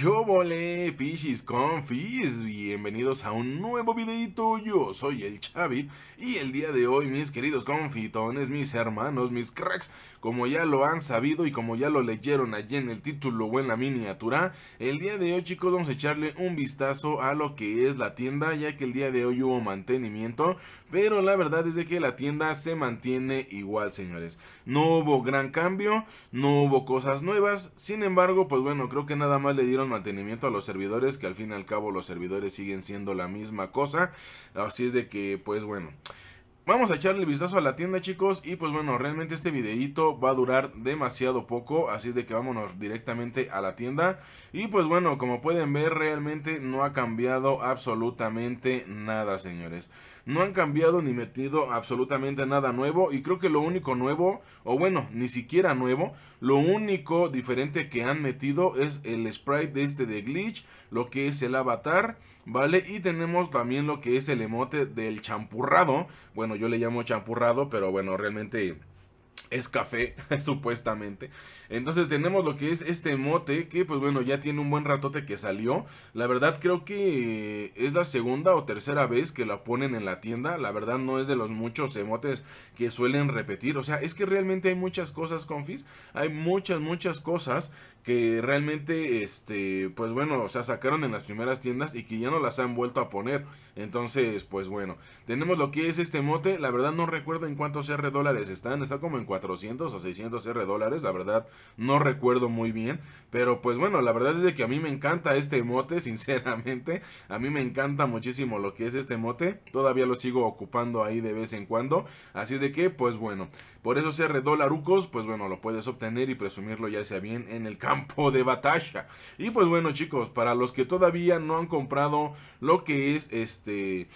¡Yo volé pichis confis! Bienvenidos a un nuevo videito, yo soy el Xavi y el día de hoy mis queridos confitones, mis hermanos, mis cracks, como ya lo han sabido y como ya lo leyeron allí en el título o en la miniatura, el día de hoy chicos vamos a echarle un vistazo a lo que es la tienda ya que el día de hoy hubo mantenimiento, pero la verdad es de que la tienda se mantiene igual señores, no hubo gran cambio, no hubo cosas nuevas, sin embargo pues bueno creo que nada más le dieron mantenimiento a los servidores, que al fin y al cabo los servidores siguen siendo la misma cosa. Así es de que, pues bueno. Vamos a echarle el vistazo a la tienda chicos y pues bueno, realmente este videito va a durar demasiado poco, así es de que vámonos directamente a la tienda y pues bueno, como pueden ver realmente no ha cambiado absolutamente nada señores. No han cambiado ni metido absolutamente nada nuevo y creo que lo único nuevo, o bueno, ni siquiera nuevo, lo único diferente que han metido es el sprite de este de glitch, lo que es el avatar. ¿vale? Y tenemos también lo que es el emote del champurrado. Bueno, yo le llamo champurrado, pero bueno, realmente es café, supuestamente. Entonces tenemos lo que es este mote, que pues bueno, ya tiene un buen ratote que salió. La verdad creo que es la segunda o tercera vez que la ponen en la tienda. La verdad no es de los muchos emotes que suelen repetir. O sea, es que realmente hay muchas cosas, confis. Hay muchas, muchas cosas que realmente, este, pues bueno, o sea, sacaron en las primeras tiendas y que ya no las han vuelto a poner. Entonces, pues bueno, tenemos lo que es este mote. La verdad no recuerdo en cuántos R dólares están. Está como en 400 o 600 R dólares, la verdad no recuerdo muy bien, pero pues bueno, la verdad es de que a mí me encanta este emote, sinceramente, a mí me encanta muchísimo lo que es este emote, todavía lo sigo ocupando ahí de vez en cuando, así de que pues bueno, por esos R dólarucos pues bueno, lo puedes obtener y presumirlo ya sea bien en el campo de batalla. Y pues bueno chicos, para los que todavía no han comprado lo que es este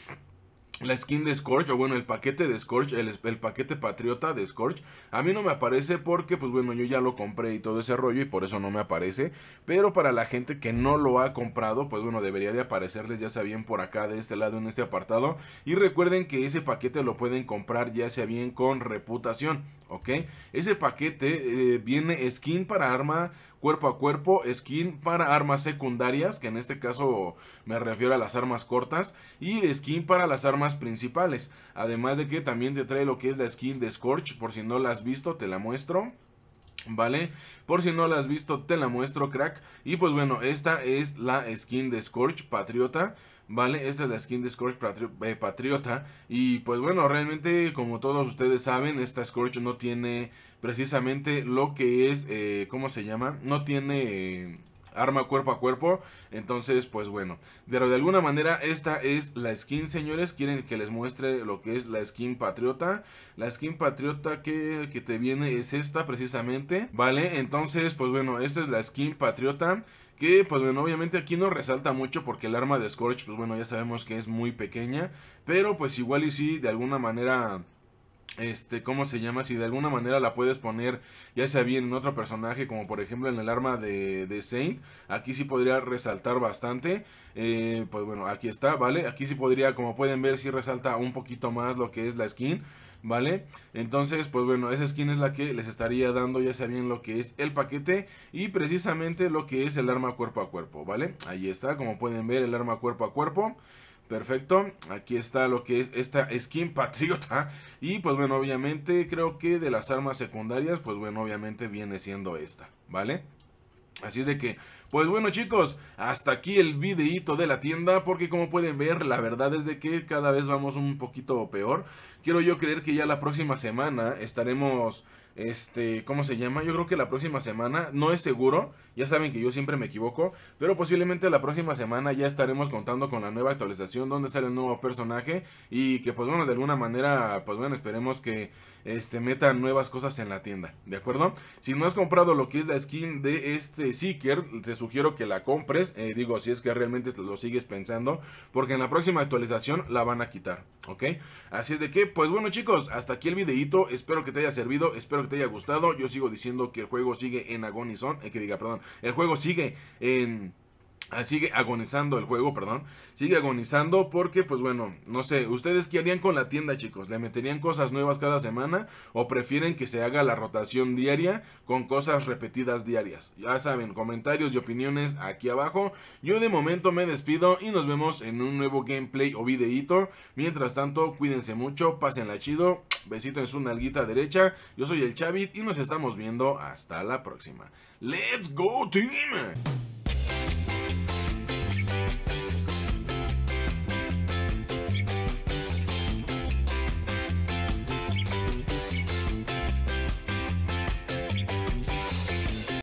la skin de Scorch, o bueno, el paquete de Scorch, el, el, paquete patriota de Scorch, a mí no me aparece porque, pues bueno, yo ya lo compré y todo ese rollo y por eso no me aparece. Pero para la gente que no lo ha comprado, pues bueno, debería de aparecerles, ya sea bien por acá, de este lado, en este apartado. Y recuerden que ese paquete lo pueden comprar ya sea bien con reputación. ¿ok? Ese paquete eh, viene skin para arma cuerpo a cuerpo, skin para armas secundarias, que en este caso me refiero a las armas cortas, y skin para las armas principales. Además de que también te trae lo que es la skin de Scorch, por si no la has visto, te la muestro. ¿Vale? Por si no la has visto, te la muestro, crack. Y pues bueno, esta es la skin de Scorch Patriota. ¿Vale? Esta es la skin de Scorch eh, Patriota. Y pues bueno, realmente, como todos ustedes saben, esta Scorch no tiene precisamente lo que es. Eh, ¿Cómo se llama? No tiene arma cuerpo a cuerpo. Entonces, pues bueno. Pero de alguna manera, esta es la skin, señores. Quieren que les muestre lo que es la skin patriota. La skin patriota que, te viene es esta precisamente. Vale, entonces, pues bueno, esta es la skin patriota. Que, pues bueno, obviamente aquí no resalta mucho porque el arma de Scorch, pues bueno, ya sabemos que es muy pequeña. Pero pues igual y sí, de alguna manera este, ¿cómo se llama? Si de alguna manera la puedes poner, ya sea bien en otro personaje, como por ejemplo en el arma de, Saint, aquí sí podría resaltar bastante. Eh, pues bueno, aquí está, ¿vale? Aquí sí podría, como pueden ver, sí resalta un poquito más lo que es la skin. ¿Vale? Entonces, pues bueno, esa skin es la que les estaría dando ya sea bien lo que es el paquete y precisamente lo que es el arma cuerpo a cuerpo, ¿vale? Ahí está, como pueden ver, el arma cuerpo a cuerpo. Perfecto, aquí está lo que es esta skin patriota. Y pues bueno, obviamente creo que de las armas secundarias, pues bueno, obviamente viene siendo esta, ¿vale? Así es de que, pues bueno chicos, hasta aquí el videíto de la tienda porque como pueden ver, la verdad es de que cada vez vamos un poquito peor. Quiero yo creer que ya la próxima semana estaremos este, ¿cómo se llama? Yo creo que la próxima semana, no es seguro, ya saben que yo siempre me equivoco, pero posiblemente la próxima semana ya estaremos contando con la nueva actualización, donde sale el nuevo personaje y que pues bueno, de alguna manera, pues bueno, esperemos que este, metan nuevas cosas en la tienda, ¿de acuerdo? Si no has comprado lo que es la skin de este Seeker, te sugiero que la compres, eh, digo, si es que realmente lo sigues pensando, porque en la próxima actualización la van a quitar, ¿ok? Así es de que, pues bueno chicos, hasta aquí el videito, espero que te haya servido, espero que te haya gustado. Yo sigo diciendo que el juego sigue en agonizón. Eh, que diga, perdón. El juego sigue en Ah, sigue agonizando el juego, perdón. Sigue agonizando porque, pues bueno, no sé, ¿ustedes qué harían con la tienda, chicos? ¿Le meterían cosas nuevas cada semana o prefieren que se haga la rotación diaria con cosas repetidas diarias? Ya saben, comentarios y opiniones aquí abajo. Yo de momento me despido y nos vemos en un nuevo gameplay o videíto. Mientras tanto, cuídense mucho, pásenla chido, besito en su nalguita derecha. Yo soy el Chavit y nos estamos viendo hasta la próxima. ¡Let's go, team!